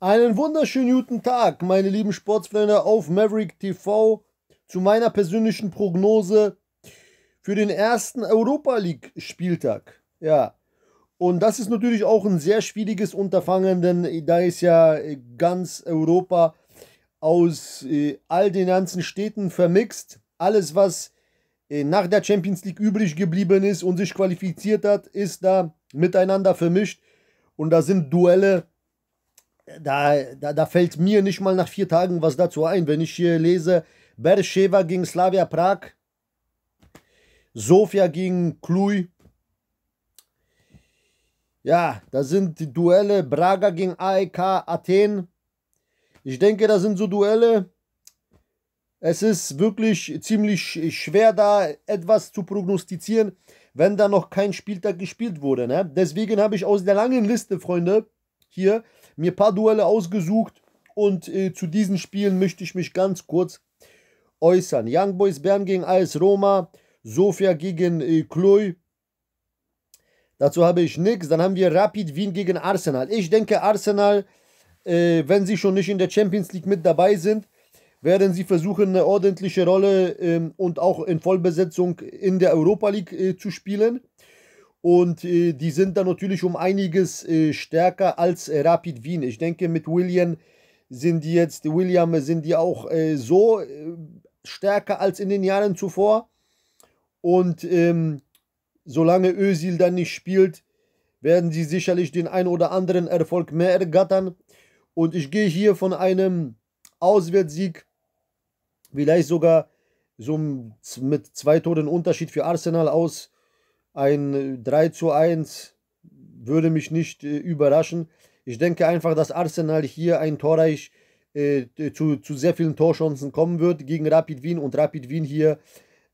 Einen wunderschönen guten Tag, meine lieben Sportsfreunde auf Maverick TV zu meiner persönlichen Prognose für den ersten Europa League Spieltag. Ja. Und das ist natürlich auch ein sehr schwieriges Unterfangen, denn da ist ja äh, ganz Europa aus äh, all den ganzen Städten vermixt. Alles, was äh, nach der Champions League übrig geblieben ist und sich qualifiziert hat, ist da miteinander vermischt. Und da sind Duelle da, da, da fällt mir nicht mal nach vier Tagen was dazu ein, wenn ich hier lese, Bersheva gegen Slavia Prag, Sofia gegen Kluj. Ja, da sind die Duelle Braga gegen AEK Athen. Ich denke, das sind so Duelle. Es ist wirklich ziemlich schwer, da etwas zu prognostizieren, wenn da noch kein Spieltag gespielt wurde. Ne? Deswegen habe ich aus der langen Liste, Freunde, hier mir ein paar Duelle ausgesucht und äh, zu diesen Spielen möchte ich mich ganz kurz äußern. Young Boys Bern gegen AS Roma, Sofia gegen äh, Kloy. Dazu habe ich nichts. Dann haben wir Rapid Wien gegen Arsenal. Ich denke, Arsenal, äh, wenn sie schon nicht in der Champions League mit dabei sind, werden sie versuchen, eine ordentliche Rolle ähm, und auch in Vollbesetzung in der Europa League äh, zu spielen. Und äh, die sind dann natürlich um einiges äh, stärker als äh, Rapid Wien. Ich denke, mit William sind die jetzt, William äh, sind die auch äh, so äh, stärker als in den Jahren zuvor. Und ähm, solange Özil dann nicht spielt, werden sie sicherlich den ein oder anderen Erfolg mehr ergattern. Und ich gehe hier von einem Auswärtssieg, vielleicht sogar so mit zwei Toren Unterschied für Arsenal aus ein 3 äh, zu 1 würde mich nicht äh, überraschen. Ich denke einfach, dass Arsenal hier ein Torreich äh, zu, zu sehr vielen Torchancen kommen wird gegen Rapid Wien und Rapid Wien hier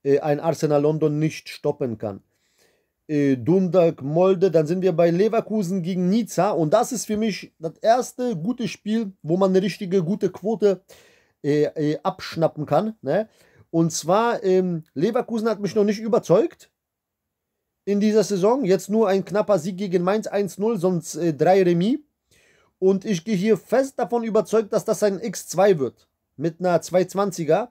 äh, ein Arsenal London nicht stoppen kann. Äh, Dundalk, Molde, dann sind wir bei Leverkusen gegen Nizza und das ist für mich das erste gute Spiel, wo man eine richtige gute Quote äh, abschnappen kann. Ne? Und zwar, ähm, Leverkusen hat mich noch nicht überzeugt in dieser Saison. Jetzt nur ein knapper Sieg gegen Mainz 1-0, sonst äh, drei Remis. Und ich gehe hier fest davon überzeugt, dass das ein X2 wird. Mit einer 220er.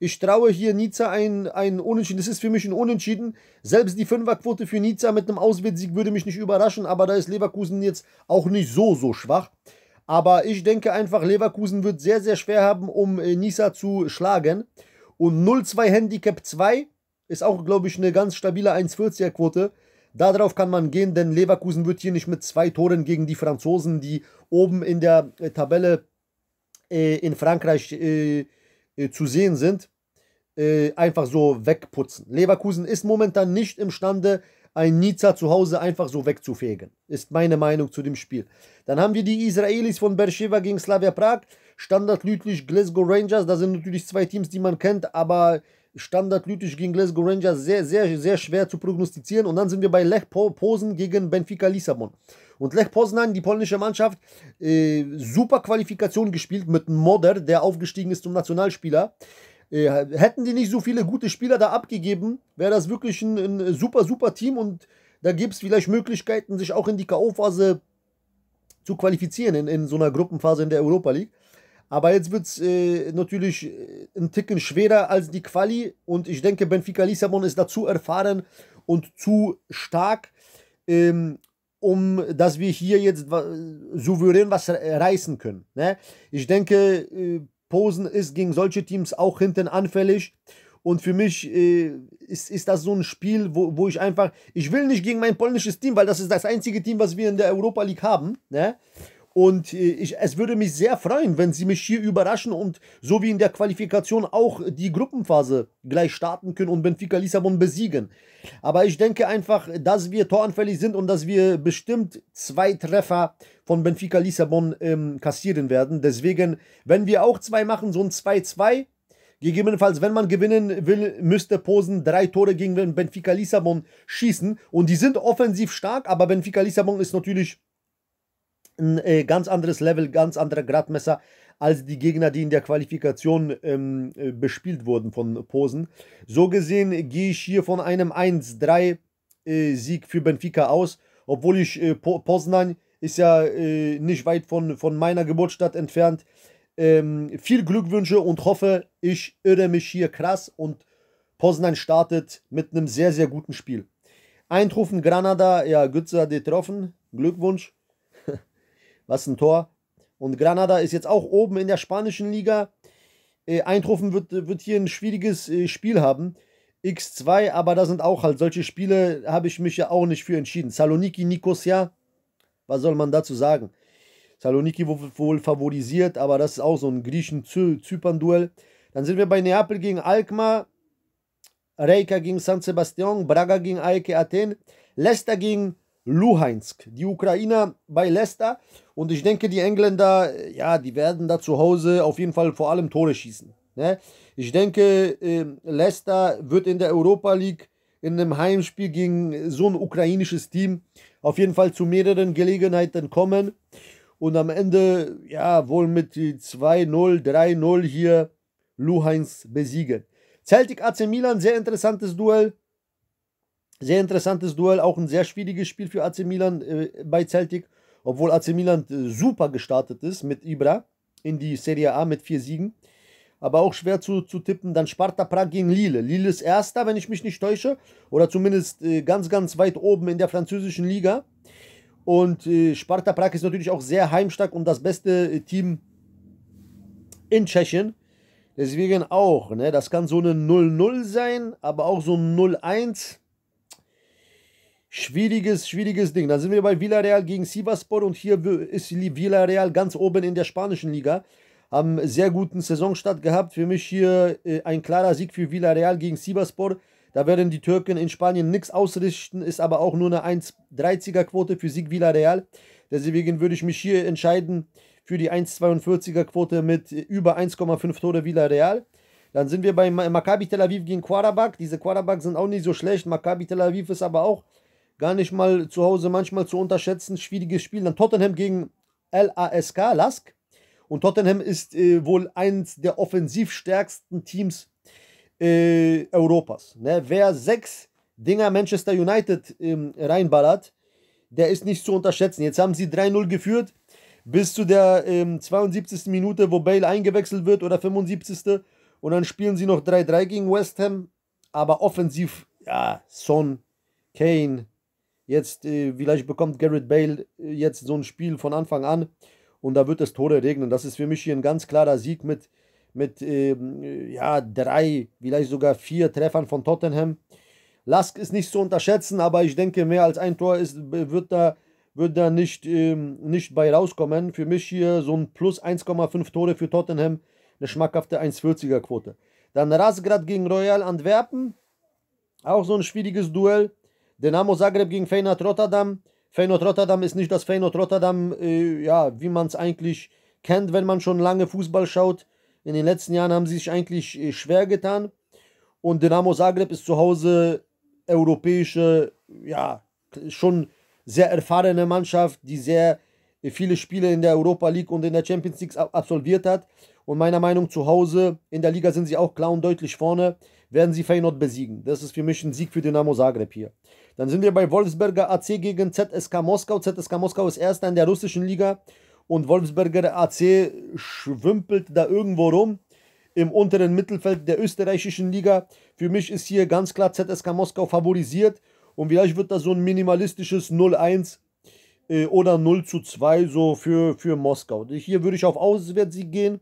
Ich traue hier Nizza ein, ein Unentschieden. Das ist für mich ein Unentschieden. Selbst die Fünferquote für Nizza mit einem Auswärtssieg würde mich nicht überraschen. Aber da ist Leverkusen jetzt auch nicht so, so schwach. Aber ich denke einfach, Leverkusen wird sehr, sehr schwer haben, um äh, Nizza zu schlagen. Und 0-2 Handicap 2 ist auch, glaube ich, eine ganz stabile 1,40er-Quote. Darauf kann man gehen, denn Leverkusen wird hier nicht mit zwei Toren gegen die Franzosen, die oben in der äh, Tabelle äh, in Frankreich äh, äh zu sehen sind, äh, einfach so wegputzen. Leverkusen ist momentan nicht imstande, ein Nizza zu Hause einfach so wegzufegen. Ist meine Meinung zu dem Spiel. Dann haben wir die Israelis von Beersheba gegen Slavia Prag. Standard Lüttich, Glasgow Rangers. Da sind natürlich zwei Teams, die man kennt, aber Standard standardlütisch gegen Glasgow Rangers sehr, sehr, sehr schwer zu prognostizieren. Und dann sind wir bei Lech Posen gegen Benfica Lissabon. Und Lech Poznan, die polnische Mannschaft, äh, super Qualifikation gespielt mit Modder, der aufgestiegen ist zum Nationalspieler. Äh, hätten die nicht so viele gute Spieler da abgegeben, wäre das wirklich ein, ein, super, super Team und da gibt es vielleicht Möglichkeiten, sich auch in die K.O.-Phase zu qualifizieren, in, in so einer Gruppenphase in der Europa League. Aber jetzt wird es äh, natürlich äh, ein Ticken schwerer als die Quali. Und ich denke, Benfica Lissabon ist dazu erfahren und zu stark, ähm, um dass wir hier jetzt souverän was reißen können. Ne? Ich denke, äh, Posen ist gegen solche Teams auch hinten anfällig. Und für mich äh, ist, ist das so ein Spiel, wo, wo ich einfach, ich will nicht gegen mein polnisches Team, weil das ist das einzige Team, was wir in der Europa League haben. Ne? Und äh, ich, es würde mich sehr freuen, wenn Sie mich hier überraschen und so wie in der Qualifikation auch die Gruppenphase gleich starten können und Benfica Lissabon besiegen. Aber ich denke einfach, dass wir toranfällig sind und dass wir bestimmt zwei Treffer von Benfica Lissabon ähm, kassieren werden. Deswegen, wenn wir auch zwei machen, so ein 2-2. Gegebenenfalls, wenn man gewinnen will, müsste Posen drei Tore gegen Benfica Lissabon schießen. Und die sind offensiv stark, aber Benfica Lissabon ist natürlich ein äh, ganz anderes Level, ganz anderer Gradmesser als die Gegner, die in der Qualifikation ähm, äh, bespielt wurden von Posen. So gesehen gehe ich hier von einem 1-3-Sieg äh, für Benfica aus, obwohl ich äh, po Poznan ist ja äh, nicht weit von, von meiner Geburtsstadt entfernt. Ähm, viel Glück wünsche und hoffe, ich irre mich hier krass und Poznan startet mit einem sehr, sehr guten Spiel. Eintrufen Granada, ja, Götze hat getroffen. Glückwunsch was ein Tor. Und Granada ist jetzt auch oben in der spanischen Liga. Äh, Eintroffen wird, wird hier ein schwieriges äh, Spiel haben. X2, aber da sind auch halt solche Spiele, habe ich mich ja auch nicht für entschieden. Saloniki, Nicosia, was soll man dazu sagen? Saloniki wohl favorisiert, aber das ist auch so ein Griechen-Zypern-Duell. Dann sind wir bei Neapel gegen Alkmaar, Reika gegen San Sebastian, Braga gegen Aike Athen, Leicester gegen Luhansk. Die Ukrainer bei Leicester. Und ich denke, die Engländer, äh, ja, die werden da zu Hause auf jeden Fall vor allem Tore schießen. Ne? Ich denke, ähm, Leicester wird in der Europa League in einem Heimspiel gegen so ein ukrainisches Team auf jeden Fall zu mehreren Gelegenheiten kommen. Und am Ende, ja, wohl mit 2-0, 3-0 hier Luhansk besiegen. Celtic AC Milan, sehr interessantes Duell. Sehr interessantes Duell, auch ein sehr schwieriges Spiel für AC Milan äh, bei Celtic, obwohl AC Milan äh, super gestartet ist mit Ibra in die Serie A mit vier Siegen. Aber auch schwer zu, zu tippen. Dann Sparta Prag gegen Lille. Lille ist Erster, wenn ich mich nicht täusche. Oder zumindest äh, ganz, ganz weit oben in der französischen Liga. Und äh, Sparta Prag ist natürlich auch sehr heimstark und das beste äh, Team in Tschechien. Deswegen auch, ne, das kann so eine 0-0 sein, aber auch so ein 0-1. Schwieriges, schwieriges Ding. Dann sind wir bei Villarreal gegen Sivaspor und hier ist Villarreal ganz oben in der spanischen Liga. Haben sehr guten Saisonstart gehabt. Für mich hier äh, ein klarer Sieg für Villarreal gegen Sivaspor. Da werden die Türken in Spanien nichts ausrichten, ist aber auch nur eine 1,30er Quote für Sieg Villarreal. Deswegen würde ich mich hier entscheiden für die 1,42er Quote mit äh, über 1,5 Tore Villarreal. Dann sind wir bei Maccabi Tel Aviv gegen Quarabak. Diese Quarabak sind auch nicht so schlecht. Maccabi Tel Aviv ist aber auch gar nicht mal zu Hause manchmal zu unterschätzen. Schwieriges Spiel. Dann Tottenham gegen LASK, Lask. Und Tottenham ist äh, wohl eins der offensivstärksten Teams äh, Europas. Ne? Wer sechs Dinger Manchester United ähm, reinballert, der ist nicht zu unterschätzen. Jetzt haben sie 3-0 geführt bis zu der ähm, 72. Minute, wo Bale eingewechselt wird oder 75. Und dann spielen sie noch 3-3 gegen West Ham. Aber offensiv, ja, Son, Kane, Jetzt, äh, vielleicht bekommt Garrett Bale äh, jetzt so ein Spiel von Anfang an und da wird es Tore regnen. Das ist für mich hier ein ganz klarer Sieg mit, mit ähm, ja, drei, vielleicht sogar vier Treffern von Tottenham. Lask ist nicht zu unterschätzen, aber ich denke, mehr als ein Tor ist, wird da, wird da nicht, ähm, nicht bei rauskommen. Für mich hier so ein plus 1,5 Tore für Tottenham, eine schmackhafte 1,40er Quote. Dann Rasgrad gegen Royal Antwerpen, auch so ein schwieriges Duell. Dynamo Zagreb gegen Feyenoord Rotterdam. Feyenoord Rotterdam ist nicht das Feyenoord Rotterdam, äh, ja, wie man es eigentlich kennt, wenn man schon lange Fußball schaut. In den letzten Jahren haben sie sich eigentlich äh, schwer getan. Und Dynamo Zagreb ist zu Hause europäische, ja, schon sehr erfahrene Mannschaft, die sehr äh, viele Spiele in der Europa League und in der Champions League absolviert hat. Und meiner Meinung nach zu Hause in der Liga sind sie auch klar und deutlich vorne, werden sie Feyenoord besiegen. Das ist für mich ein Sieg für Dynamo Zagreb hier. Dann sind wir bei Wolfsberger AC gegen ZSK Moskau. ZSK Moskau ist Erster in der russischen Liga und Wolfsberger AC schwimpelt da irgendwo rum im unteren Mittelfeld der österreichischen Liga. Für mich ist hier ganz klar ZSK Moskau favorisiert und vielleicht wird das so ein minimalistisches 0-1 äh, oder 0 2 so für, für Moskau. Hier würde ich auf Auswärtssieg gehen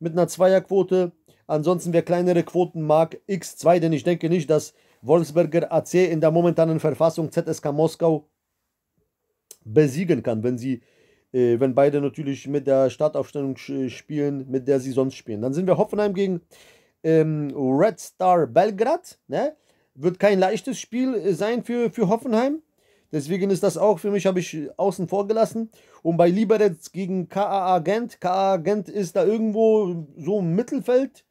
mit einer Zweierquote. Ansonsten, wer kleinere Quoten mag, X2, denn ich denke nicht, dass Wolfsberger AC in der momentanen Verfassung ZSK Moskau besiegen kann, wenn sie äh, wenn beide natürlich mit der Startaufstellung spielen, mit der sie sonst spielen. Dann sind wir Hoffenheim gegen ähm, Red Star Belgrad. Ne? Wird kein leichtes Spiel äh, sein für, für Hoffenheim. Deswegen ist das auch für mich, habe ich außen vor gelassen. Und bei Liberec gegen KAA Gent. KAA Gent ist da irgendwo so im Mittelfeld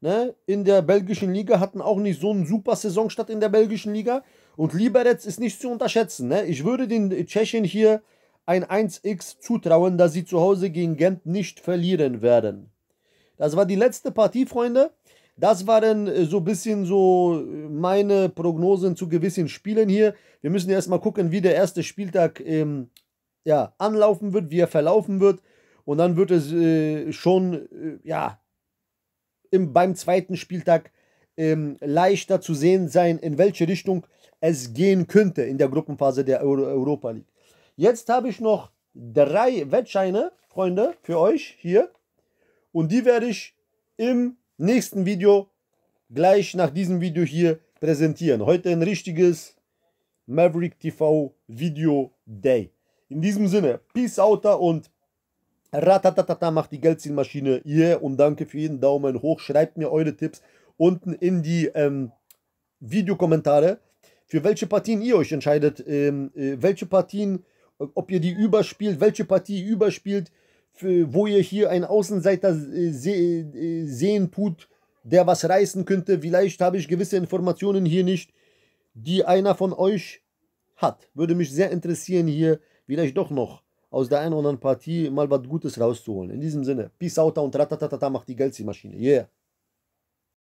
ne, in der belgischen Liga hatten auch nicht so eine super Saison statt in der belgischen Liga. Und Liberec ist nicht zu unterschätzen. Ne? Ich würde den Tschechen hier ein 1x zutrauen, dass sie zu Hause gegen Gent nicht verlieren werden. Das war die letzte Partie, Freunde. Das waren äh, so ein bisschen so äh, meine Prognosen zu gewissen Spielen hier. Wir müssen erstmal gucken, wie der erste Spieltag ähm, ja, anlaufen wird, wie er verlaufen wird. Und dann wird es äh, schon äh, ja, im, beim zweiten Spieltag ähm, leichter zu sehen sein, in welche Richtung es gehen könnte in der Gruppenphase der Euro Europa League. Jetzt habe ich noch drei Wettscheine, Freunde, für euch hier. Und die werde ich im nächsten Video, gleich nach diesem Video hier präsentieren. Heute ein richtiges Maverick TV Video Day. In diesem Sinne, Peace out und Peace. Ratatatata macht die Geldzielmaschine. Yeah, und danke für jeden Daumen hoch. Schreibt mir eure Tipps unten in die ähm, Videokommentare, für welche Partien ihr euch entscheidet. Ähm, äh, welche Partien, ob ihr die überspielt, welche Partie überspielt, für, wo ihr hier einen Außenseiter äh, se äh, sehen tut, der was reißen könnte. Vielleicht habe ich gewisse Informationen hier nicht, die einer von euch hat. Würde mich sehr interessieren hier, vielleicht doch noch aus der einen oder anderen Partie mal was Gutes rauszuholen. In diesem Sinne, Peace out und ratatatata macht die Gelsi-Maschine. Yeah.